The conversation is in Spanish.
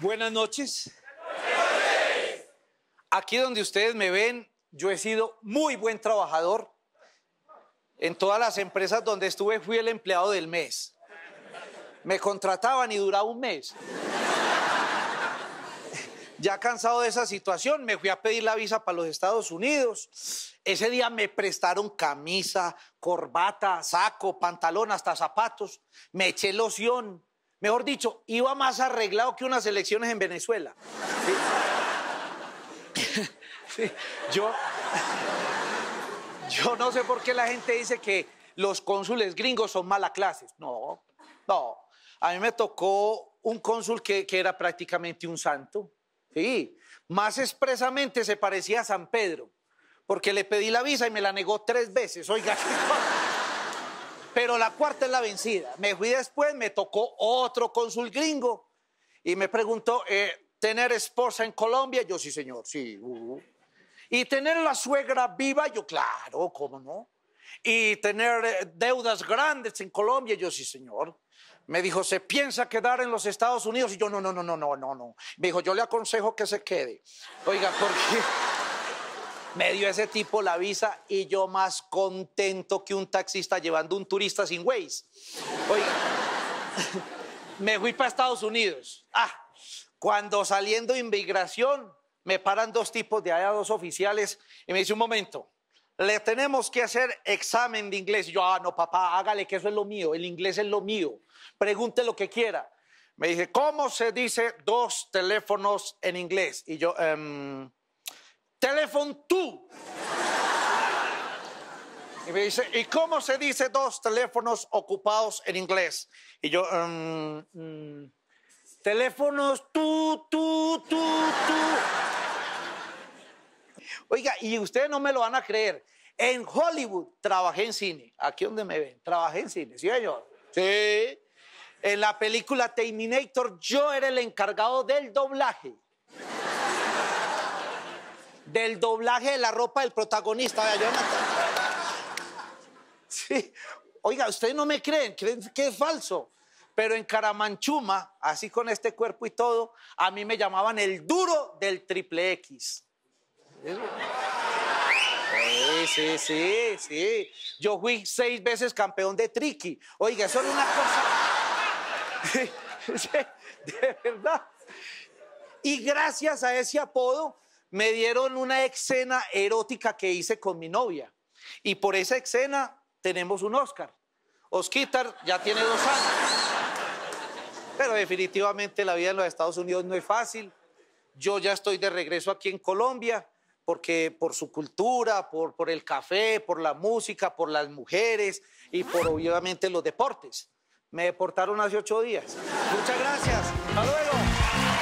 Buenas noches. Aquí donde ustedes me ven, yo he sido muy buen trabajador. En todas las empresas donde estuve fui el empleado del mes. Me contrataban y duraba un mes. Ya cansado de esa situación, me fui a pedir la visa para los Estados Unidos. Ese día me prestaron camisa, corbata, saco, pantalón, hasta zapatos. Me eché loción, Mejor dicho, iba más arreglado que unas elecciones en Venezuela. Yo, yo no sé por qué la gente dice que los cónsules gringos son mala clases. No, no. A mí me tocó un cónsul que, era prácticamente un santo. Sí, más expresamente se parecía a San Pedro, porque le pedí la visa y me la negó tres veces. Oiga, Pero la cuarta es la vencida. Me fui después, me tocó otro cónsul gringo y me preguntó, eh, ¿tener esposa en Colombia? Yo, sí, señor, sí. Uh, uh. ¿Y tener la suegra viva? Yo, claro, ¿cómo no? ¿Y tener eh, deudas grandes en Colombia? Yo, sí, señor. Me dijo, ¿se piensa quedar en los Estados Unidos? Y yo, no, no, no, no, no, no, no. Me dijo, yo le aconsejo que se quede. Oiga, ¿por qué? Me dio ese tipo la visa y yo más contento que un taxista llevando un turista sin Waze. Oiga, me fui para Estados Unidos. Ah, cuando saliendo de inmigración, me paran dos tipos de allá, dos oficiales, y me dice un momento, le tenemos que hacer examen de inglés. Y yo, ah, no, papá, hágale que eso es lo mío, el inglés es lo mío, pregunte lo que quiera. Me dice, ¿cómo se dice dos teléfonos en inglés? Y yo, eh... Teléfono tú. Y me dice, ¿y cómo se dice dos teléfonos ocupados en inglés? Y yo, mm, mm, teléfonos tú, tú, tú, tú. Oiga, y ustedes no me lo van a creer. En Hollywood trabajé en cine. Aquí donde me ven, trabajé en cine, ¿sí, señor? Sí. En la película Terminator yo era el encargado del doblaje del doblaje de la ropa del protagonista. Jonathan. Sí. Oiga, ustedes no me creen, creen que es falso. Pero en Caramanchuma, así con este cuerpo y todo, a mí me llamaban el duro del triple X. Sí, sí, sí, sí. Yo fui seis veces campeón de triqui. Oiga, eso era una cosa. de verdad. Y gracias a ese apodo me dieron una escena erótica que hice con mi novia. Y por esa escena tenemos un Oscar. Osquitar ya tiene dos años. Pero definitivamente la vida en los Estados Unidos no es fácil. Yo ya estoy de regreso aquí en Colombia porque por su cultura, por, el café, por la música, por las mujeres y por obviamente los deportes. Me deportaron hace ocho días. Muchas gracias. Hasta luego.